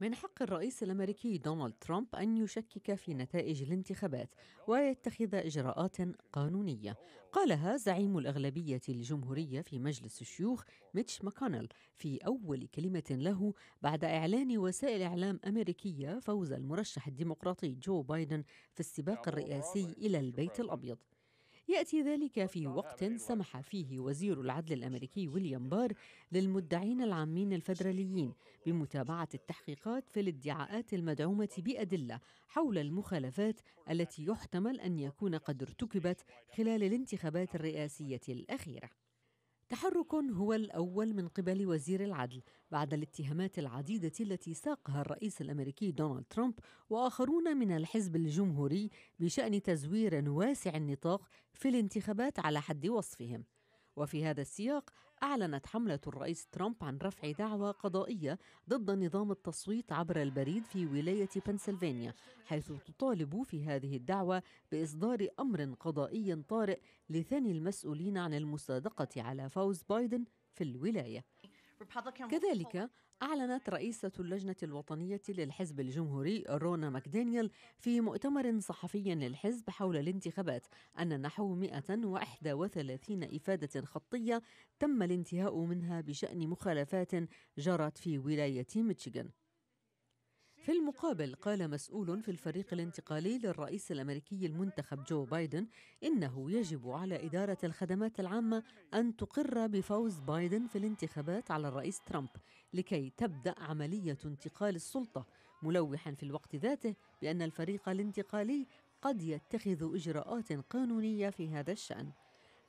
من حق الرئيس الامريكي دونالد ترامب ان يشكك في نتائج الانتخابات ويتخذ اجراءات قانونيه قالها زعيم الاغلبيه الجمهوريه في مجلس الشيوخ ميتش ماكونيل في اول كلمه له بعد اعلان وسائل اعلام امريكيه فوز المرشح الديمقراطي جو بايدن في السباق الرئاسي الى البيت الابيض يأتي ذلك في وقت سمح فيه وزير العدل الأمريكي ويليام بار للمدعين العامين الفدراليين بمتابعة التحقيقات في الادعاءات المدعومة بأدلة حول المخالفات التي يحتمل أن يكون قد ارتكبت خلال الانتخابات الرئاسية الأخيرة تحرك هو الأول من قبل وزير العدل بعد الاتهامات العديدة التي ساقها الرئيس الأمريكي دونالد ترامب وآخرون من الحزب الجمهوري بشأن تزوير واسع النطاق في الانتخابات على حد وصفهم وفي هذا السياق أعلنت حملة الرئيس ترامب عن رفع دعوى قضائية ضد نظام التصويت عبر البريد في ولاية بنسلفانيا حيث تطالب في هذه الدعوة بإصدار أمر قضائي طارئ لثني المسؤولين عن المصادقة على فوز بايدن في الولايه كذلك أعلنت رئيسة اللجنة الوطنية للحزب الجمهوري رونا ماكدانيال في مؤتمر صحفي للحزب حول الانتخابات أن نحو 131 إفادة خطية تم الانتهاء منها بشأن مخالفات جرت في ولاية ميشيغان في المقابل قال مسؤول في الفريق الانتقالي للرئيس الامريكي المنتخب جو بايدن انه يجب على اداره الخدمات العامه ان تقر بفوز بايدن في الانتخابات على الرئيس ترامب لكي تبدا عمليه انتقال السلطه ملوحا في الوقت ذاته بان الفريق الانتقالي قد يتخذ اجراءات قانونيه في هذا الشان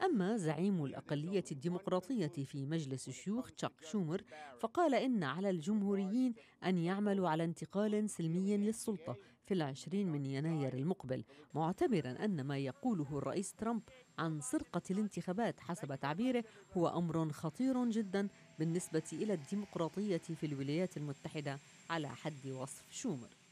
أما زعيم الأقلية الديمقراطية في مجلس الشيوخ تشاك شومر فقال إن على الجمهوريين أن يعملوا على انتقال سلمي للسلطة في العشرين من يناير المقبل معتبرا أن ما يقوله الرئيس ترامب عن سرقة الانتخابات حسب تعبيره هو أمر خطير جدا بالنسبة إلى الديمقراطية في الولايات المتحدة على حد وصف شومر